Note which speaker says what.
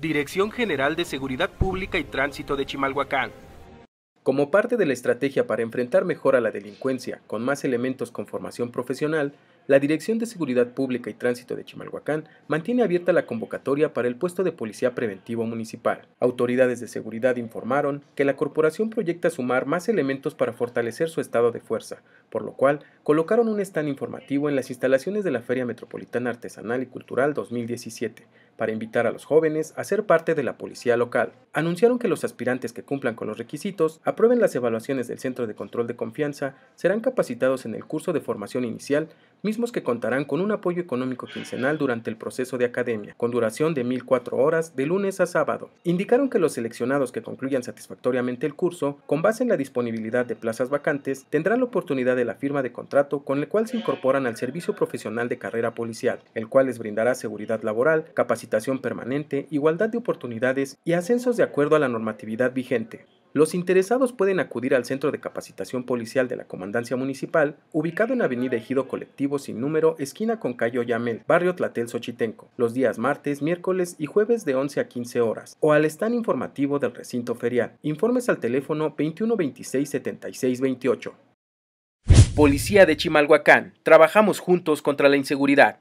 Speaker 1: Dirección General de Seguridad Pública y Tránsito de Chimalhuacán. Como parte de la estrategia para enfrentar mejor a la delincuencia con más elementos con formación profesional, la Dirección de Seguridad Pública y Tránsito de Chimalhuacán mantiene abierta la convocatoria para el puesto de Policía Preventivo Municipal. Autoridades de seguridad informaron que la corporación proyecta sumar más elementos para fortalecer su estado de fuerza, por lo cual colocaron un stand informativo en las instalaciones de la Feria Metropolitana Artesanal y Cultural 2017 para invitar a los jóvenes a ser parte de la policía local. Anunciaron que los aspirantes que cumplan con los requisitos aprueben las evaluaciones del Centro de Control de Confianza serán capacitados en el curso de formación inicial, mismos que contarán con un apoyo económico quincenal durante el proceso de academia, con duración de 1.004 horas de lunes a sábado. Indicaron que los seleccionados que concluyan satisfactoriamente el curso, con base en la disponibilidad de plazas vacantes, tendrán la oportunidad de la firma de contrato con el cual se incorporan al servicio profesional de carrera policial, el cual les brindará seguridad laboral, capacitación permanente, igualdad de oportunidades y ascensos de acuerdo a la normatividad vigente. Los interesados pueden acudir al Centro de Capacitación Policial de la Comandancia Municipal, ubicado en Avenida Ejido Colectivo sin número, esquina con Cayo Yamel, barrio Tlatel Xochitenco, los días martes, miércoles y jueves de 11 a 15 horas, o al stand informativo del recinto ferial. Informes al teléfono 2126-7628. Policía de Chimalhuacán, trabajamos juntos contra la inseguridad.